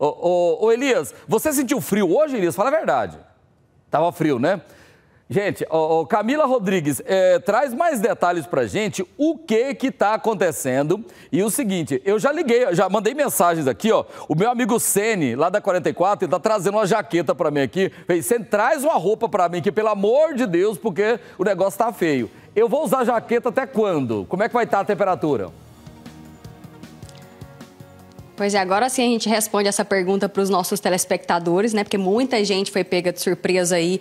Ô, ô, ô, Elias, você sentiu frio hoje, Elias? Fala a verdade. Tava frio, né? Gente, ô, Camila Rodrigues, é, traz mais detalhes pra gente o que que tá acontecendo. E o seguinte, eu já liguei, já mandei mensagens aqui, ó. O meu amigo Sene, lá da 44, ele tá trazendo uma jaqueta pra mim aqui. Sene, traz uma roupa pra mim aqui, pelo amor de Deus, porque o negócio tá feio. Eu vou usar jaqueta até quando? Como é que vai estar tá a temperatura? Pois é, agora sim a gente responde essa pergunta para os nossos telespectadores, né? Porque muita gente foi pega de surpresa aí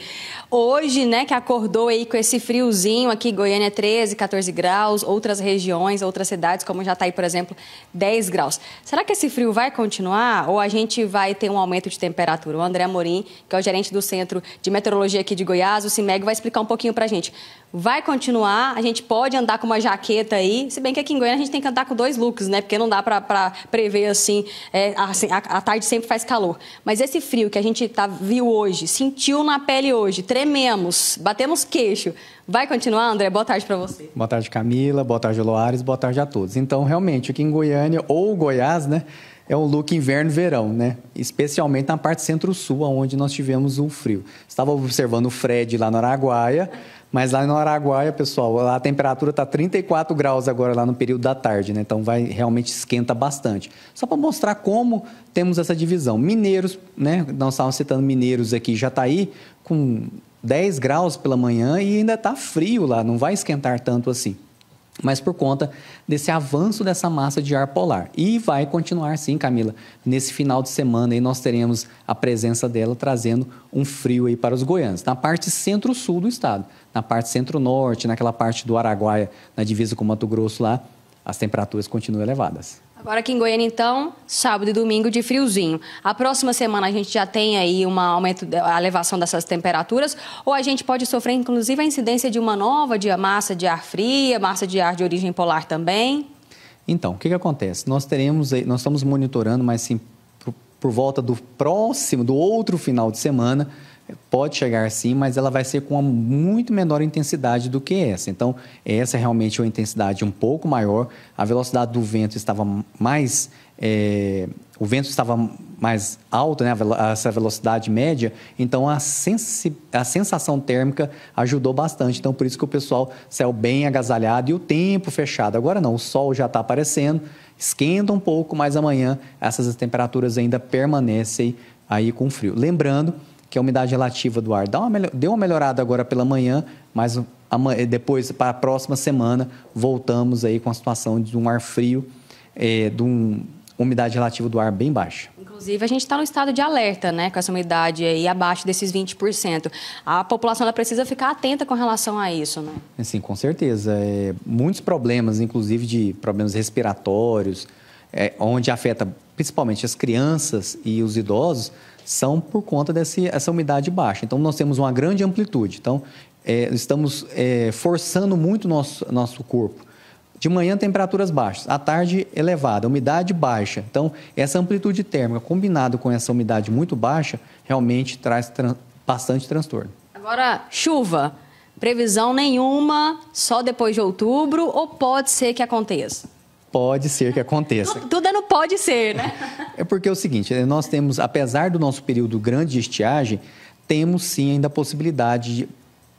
hoje, né? Que acordou aí com esse friozinho aqui, Goiânia 13, é 14 graus, outras regiões, outras cidades, como já está aí, por exemplo, 10 graus. Será que esse frio vai continuar ou a gente vai ter um aumento de temperatura? O André Amorim, que é o gerente do Centro de Meteorologia aqui de Goiás, o CIMEG, vai explicar um pouquinho para a gente. Vai continuar, a gente pode andar com uma jaqueta aí, se bem que aqui em Goiânia a gente tem que andar com dois looks, né? Porque não dá para prever assim assim, é, assim a, a, tarde sempre faz calor. Mas esse frio que a gente tá, viu hoje, sentiu na pele hoje, trememos, batemos queixo. Vai continuar, André? Boa tarde para você. Boa tarde, Camila. Boa tarde, Loares. Boa tarde a todos. Então, realmente, aqui em Goiânia ou Goiás, né? é um look inverno-verão, né? Especialmente na parte centro-sul, onde nós tivemos o frio. Estava observando o Fred lá no Araguaia, mas lá no Araguaia, pessoal, a temperatura está 34 graus agora lá no período da tarde, né? Então vai realmente esquenta bastante. Só para mostrar como temos essa divisão. Mineiros, né? Nós estávamos citando mineiros aqui, já está aí com 10 graus pela manhã e ainda está frio lá, não vai esquentar tanto assim mas por conta desse avanço dessa massa de ar polar. E vai continuar sim, Camila. Nesse final de semana aí nós teremos a presença dela trazendo um frio aí para os goianos, na parte centro-sul do estado, na parte centro-norte, naquela parte do Araguaia, na divisa com Mato Grosso lá, as temperaturas continuam elevadas. Agora aqui em Goiânia, então, sábado e domingo de friozinho. A próxima semana a gente já tem aí um aumento, a elevação dessas temperaturas, ou a gente pode sofrer, inclusive, a incidência de uma nova de massa de ar fria, massa de ar de origem polar também? Então, o que, que acontece? Nós teremos, nós estamos monitorando, mas sim, por, por volta do próximo, do outro final de semana, Pode chegar sim, mas ela vai ser com uma muito menor intensidade do que essa. Então, essa é realmente uma intensidade um pouco maior. A velocidade do vento estava mais. É, o vento estava mais alto, né, essa velocidade média, então a, sensi, a sensação térmica ajudou bastante. Então, por isso que o pessoal saiu bem agasalhado e o tempo fechado. Agora não, o sol já está aparecendo, esquenta um pouco, mas amanhã essas temperaturas ainda permanecem aí com frio. Lembrando que é a umidade relativa do ar. Dá uma deu uma melhorada agora pela manhã, mas eh, depois, para a próxima semana, voltamos aí com a situação de um ar frio, é, de uma umidade relativa do ar bem baixa. Inclusive, a gente está no estado de alerta, né? Com essa umidade aí abaixo desses 20%. A população ela precisa ficar atenta com relação a isso, né? Sim, com certeza. É, muitos problemas, inclusive de problemas respiratórios, é, onde afeta principalmente as crianças e os idosos, são por conta dessa umidade baixa. Então, nós temos uma grande amplitude. Então, é, estamos é, forçando muito nosso, nosso corpo. De manhã, temperaturas baixas. À tarde, elevada. Umidade baixa. Então, essa amplitude térmica combinado com essa umidade muito baixa, realmente traz tran bastante transtorno. Agora, chuva. Previsão nenhuma, só depois de outubro ou pode ser que aconteça? pode ser que aconteça. Tudo não pode ser, né? É porque é o seguinte, eh, nós temos, apesar do nosso período grande de estiagem, temos sim ainda a possibilidade, de,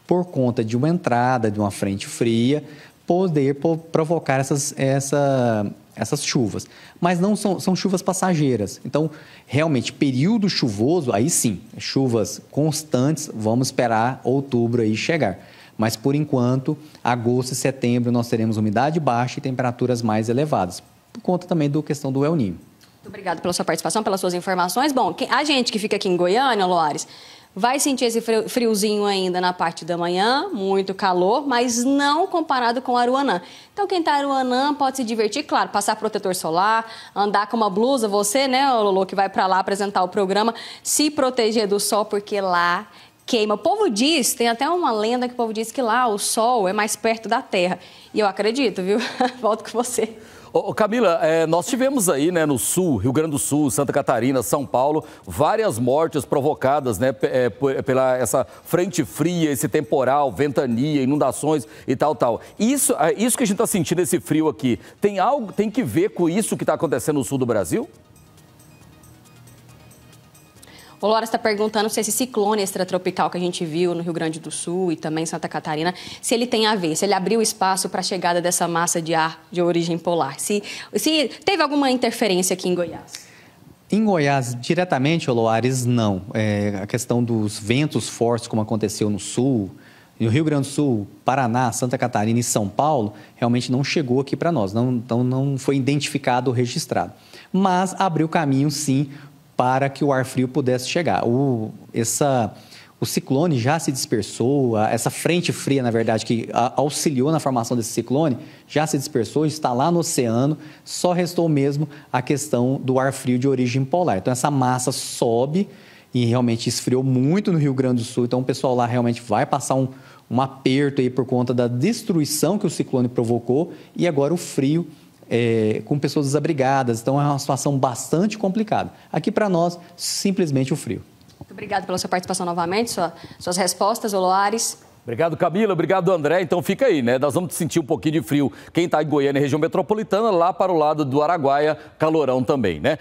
por conta de uma entrada, de uma frente fria, poder provocar essas, essa, essas chuvas. Mas não são, são chuvas passageiras. Então, realmente, período chuvoso, aí sim, chuvas constantes, vamos esperar outubro aí chegar. Mas, por enquanto, agosto e setembro nós teremos umidade baixa e temperaturas mais elevadas, por conta também da questão do El Niño. Muito obrigada pela sua participação, pelas suas informações. Bom, a gente que fica aqui em Goiânia, Loares, vai sentir esse friozinho ainda na parte da manhã, muito calor, mas não comparado com Aruanã. Então, quem está em Aruanã pode se divertir, claro, passar protetor solar, andar com uma blusa, você, né, Lolo, que vai para lá apresentar o programa, se proteger do sol, porque lá queima. O povo diz, tem até uma lenda que o povo diz que lá o sol é mais perto da terra. E eu acredito, viu? Volto com você. Ô, Camila, é, nós tivemos aí né, no Sul, Rio Grande do Sul, Santa Catarina, São Paulo, várias mortes provocadas né, é, é, pela essa frente fria, esse temporal, ventania, inundações e tal, tal. Isso, é, isso que a gente está sentindo, esse frio aqui, tem algo, tem que ver com isso que está acontecendo no sul do Brasil? O Laura está perguntando se esse ciclone extratropical que a gente viu no Rio Grande do Sul e também em Santa Catarina, se ele tem a ver, se ele abriu espaço para a chegada dessa massa de ar de origem polar. Se, se teve alguma interferência aqui em Goiás? Em Goiás, diretamente, Oloares, não. É, a questão dos ventos fortes, como aconteceu no sul, no Rio Grande do Sul, Paraná, Santa Catarina e São Paulo, realmente não chegou aqui para nós, não, então não foi identificado ou registrado. Mas abriu caminho, sim, para que o ar frio pudesse chegar. O, essa, o ciclone já se dispersou, essa frente fria, na verdade, que auxiliou na formação desse ciclone, já se dispersou, está lá no oceano, só restou mesmo a questão do ar frio de origem polar. Então, essa massa sobe e realmente esfriou muito no Rio Grande do Sul, então o pessoal lá realmente vai passar um, um aperto aí por conta da destruição que o ciclone provocou e agora o frio é, com pessoas desabrigadas. Então é uma situação bastante complicada. Aqui para nós, simplesmente o frio. Muito obrigado pela sua participação novamente, sua, suas respostas, Oloares. Obrigado, Camila. Obrigado, André. Então fica aí, né? Nós vamos sentir um pouquinho de frio. Quem está em Goiânia, região metropolitana, lá para o lado do Araguaia, calorão também, né?